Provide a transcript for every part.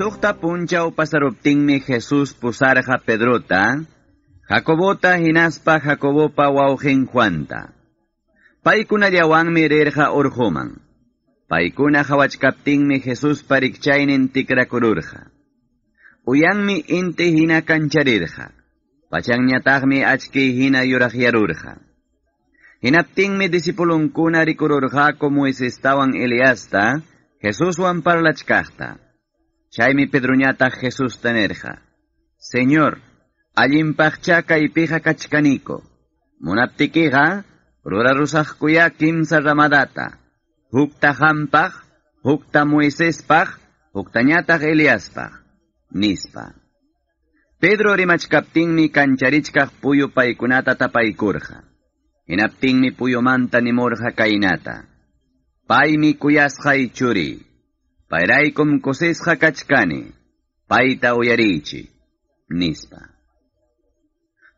Tuxta o me Jesús pusarja Pedrota, Jacobota hinaspa Jacobopa wauhen Juanta. Paikuna llawanmi rerja orjoman. Paikuna hawachkaptinmi Jesús parikchainen tikrakururja. Uyangmi inti hina kancharirja. Pachangñatagmi achki hina yurajyarurja. Hinaptinmi disipulunkuna kunarikururja como es estaban Eliasta, Jesús wan parlachkahta mi Pedruñata Jesús tenerja. Señor, allin pachaca y pija cachcanico. Munaptikiga, kuya Kim ramadata. Hukta jampaj, hukta muisespaj, huktañataj eliaspaj. Nispa. Pedro mi kancharichkach puyo paikunata tapaykurja. manta ni morja kainata. Paimi kuyasja churi. Pairaykum kosisqa kachkani, paita uyarichi, nispa.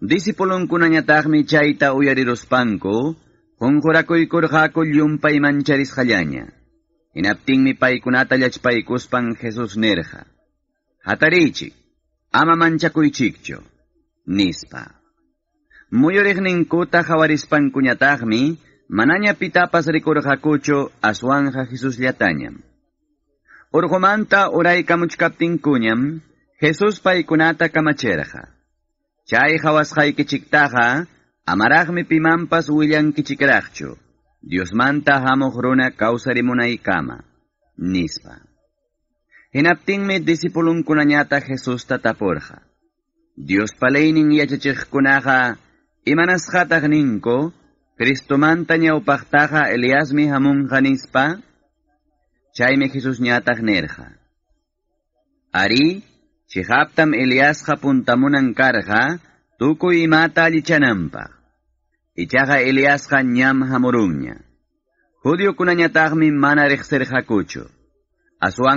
Disipulunkunañataqmi chayta y Inapting mi y Hinaptinmi pai llachpaykuspan Jesús Nerja. Hatarichi, ama ychiccho, nispa. Muyuriqninkuta hawarispankuñataqmi, manaña pitapas rikurqakuchu aswanja Jesús Orgomanta uray kamuchkaptinkuñam, Jesús paikunata Chai Chay hawasqaykichiktaqa, amaragmi pimampas Dios manta Diosmanta gruna y ikama. Nispa. dios Jesús Tataporja. Dios y ninko, Cristo manta Cristomanta Elias Eliasmi Hamun nispa, Chaymi Jesusñataq nirqa. Ari, chihaptam Eliasqa puntamunan mata tukuy imata allichananpaq. Ichaqa Eliasja ñam hamurunña. mi mana riqsirqakuchu.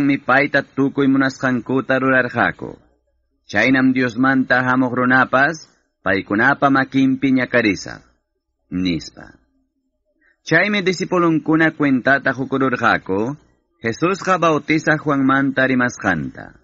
mi paita tukuy munasqankuta rurarqaku. Chaynam Diosmanta hamuq runapas, paykunapa makinpi Nispa. Nispa. Chaymi kuna cuentata hukururqaku, Jesús bautiza Juan Manta Masjanta.